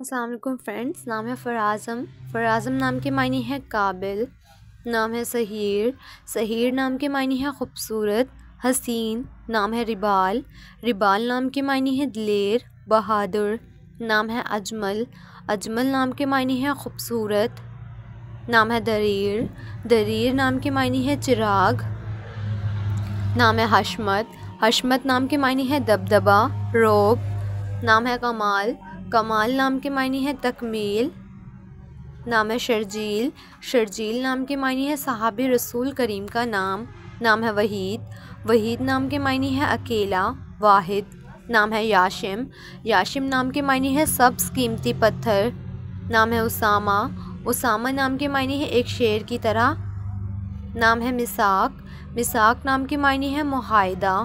Aslam friends नाम है फ़राज़म फ़राज़म नाम के मायने हैं काबिल नाम है सहीर सहीर नाम के मायने हैं ख़ूबसूरत हसीन नाम है रिबाल रिबाल नाम के मायने हैं दिलेर बहादुर नाम है अजमल अजमल नाम के मायने हैं ख़ूबसूरत नाम है दरीर दरीर नाम के मायने हैं चिराग नाम है हशमत हशमत नाम के मायने हैं दबदबा रोब नाम है कमाल कमाल नाम के मायने हैं तकमील नाम है शर्जील शर्जील नाम के मायने है साहब रसूल करीम का नाम नाम है वहीद वहीद नाम के मायने है अकेला वाहिद नाम है याशिम याशिम नाम के मायने है सब्स कीमती पत्थर नाम है उसामा उसामा नाम के मायने है एक शेर की तरह नाम है मिसाक मिसाक नाम के मायने है माहिदा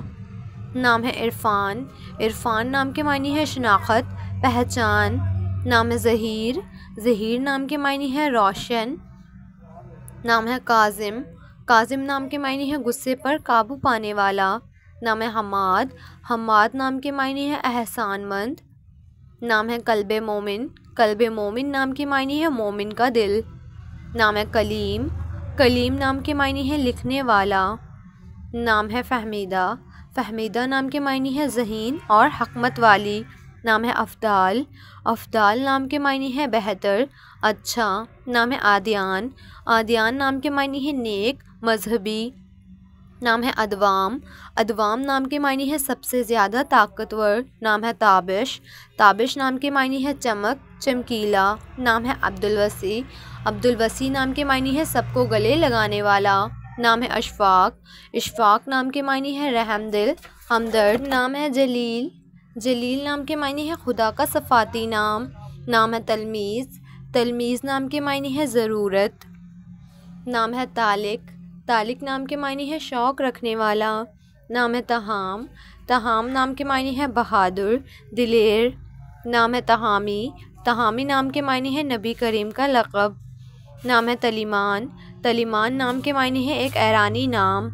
नाम है इरफान इरफान नाम के मायने है शनाख्त पहचान नाम है ज़हीर ज़हीर नाम के मायने हैं रोशन नाम है काजिम काजिम नाम के मायने हैं गुस्से पर काबू पाने वाला नाम है हमाद हमाद नाम के मायने हैं एहसानमंद नाम है कल्ब मोमिन कल्ब मोमिन नाम के मायने हैं मोमिन का दिल नाम है कलीम कलीम नाम के मायने हैं लिखने वाला नाम है फहमीदा फहमीदा नाम के मायने हैं जहीन और हकमत वाली नाम है अफ़दाल अफ़दाल नाम के मायने हैं बेहतर अच्छा नाम है आदियान आदियान नाम के मायने हैं नेक मजहबी नाम है अदवाम अदवाम नाम के मायने हैं सबसे ज़्यादा ताकतवर नाम है ताबिश ताबिश नाम के मायने हैं चमक चमकीला नाम है अब्दुल वसी अब्दुल वसी नाम के मायने हैं सबको गले लगाने वाला नाम है अशफाक अशफाक नाम के मायने हैं रहमदिल हमदर्द नाम है जलील जलील नाम के मायने हैं खुदा का सफ़ाती नाम नाम है तलमीज़ तलमीज़ नाम के मायने हैं ज़रूरत नाम है तालिक तालिक नाम के मायने हैं शौक़ रखने वाला नाम है तहाम तहाम नाम के मायने हैं बहादुर दिलेर नाम है तहामी तहामी नाम के मायने हैं नबी करीम का लक़ब नाम है तलीमान तलीमान नाम के मायने हैं एक ऐरानी नाम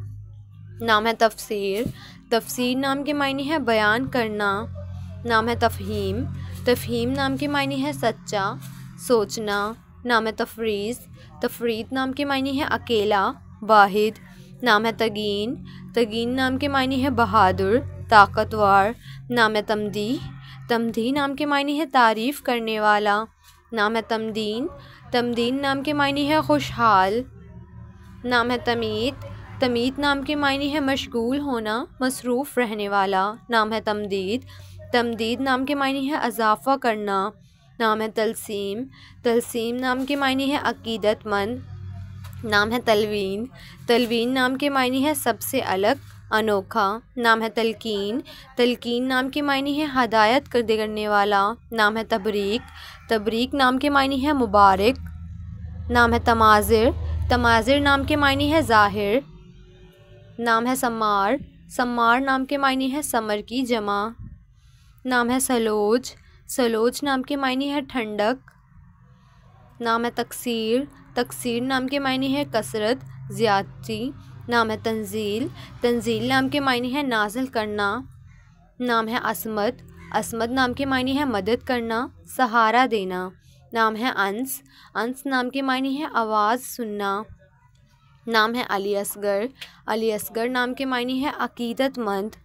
नाम है तफसीर तफसीर नाम के मायने है बयान करना नाम है तफहीम तफहीम नाम के मायने है सच्चा सोचना नाम है तफरीज तफरीद नाम के मायने है अकेला वाहिद नाम है तगीन तगीन नाम के मायने है बहादुर ताकतवर नाम है तमदी तमदी नाम के मायने है तारीफ़ करने वाला नाम है तमदीन तमदीन नाम के मायने है खुशहाल नाम है तमीद तमीद नाम के मायने है मशगूल होना मसरूफ़ रहने वाला नाम है तमदीद तमदीद नाम के मायने है अजाफ़ा करना नाम है तलसीम तलसीम नाम के मायने है अकीदतमंद नाम है तलवीन तलवीन नाम के मायने है सबसे अलग अनोखा नाम है तलकीन तलकीन नाम के मायने है हदायत कर करने वाला नाम है तबरीक तबरीक नाम के मायने है मुबारक नाम है तमाजिर तमाजिर नाम के मायने है ज़ाहिर नाम है सम्मार सम्मार नाम के मायने है समर की जमा नाम है सलोज सलोज नाम के मायने है ठंडक नाम है तकसीर तकसीर नाम के मायने है कसरत ज़्यादती नाम है तंजील तंजील नाम के मायने है नाजिल करना नाम है असमत असमत नाम के मायने है मदद करना सहारा देना नाम है अंस अंस नाम के मायने है आवाज़ सुनना नाम है अली असगर अली असगर नाम के मायने है अकीदतमंद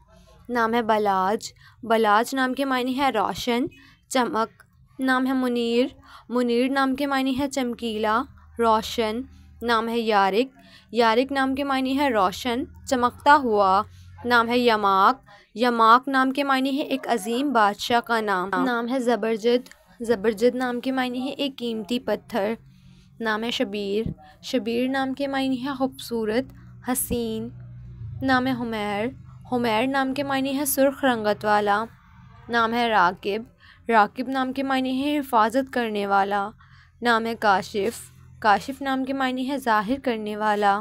नाम है बलाज बलाज नाम के मायने है रोशन चमक नाम है मुनीर मुनीर नाम के मायने है चमकीला रोशन नाम है यारिक यारिक नाम के मायने है रोशन चमकता हुआ नाम है यमाक यमाक नाम के मायने है एक अजीम बादशाह का नाम नाम है ज़बरजद ज़बरजद नाम के मायने है एक कीमती पत्थर नाम है शबीर शबीर नाम के मायने है खूबसूरत हसीन नाम है हुमैर हुमैर नाम के मायने है सुर्ख रंगत वाला नाम है राकिब राकिब नाम के मायने है हिफाजत करने वाला नाम है काशिफ़ काशिफ़ नाम के मायने है ज़ाहिर करने वाला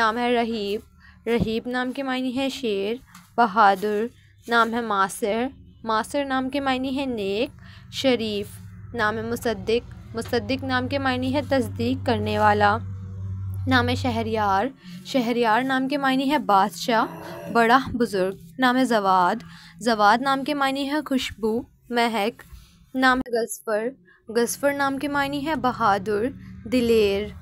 नाम है रहीब रहीब नाम के मायने है शेर बहादुर नाम है मासर मासर नाम के मायने है नेक शरीफ़ नाम मुसद्दिक मुसद्दिक नाम के मायने है तस्दीक करने वाला नाम है शहरियार शहरियार नाम के मायने है बादशाह बड़ा बुज़ुर्ग नाम है जवाद जवाद नाम के मायने है खुशबू महक नाम है गजफर गजफर नाम के मायने है बहादुर दिलेर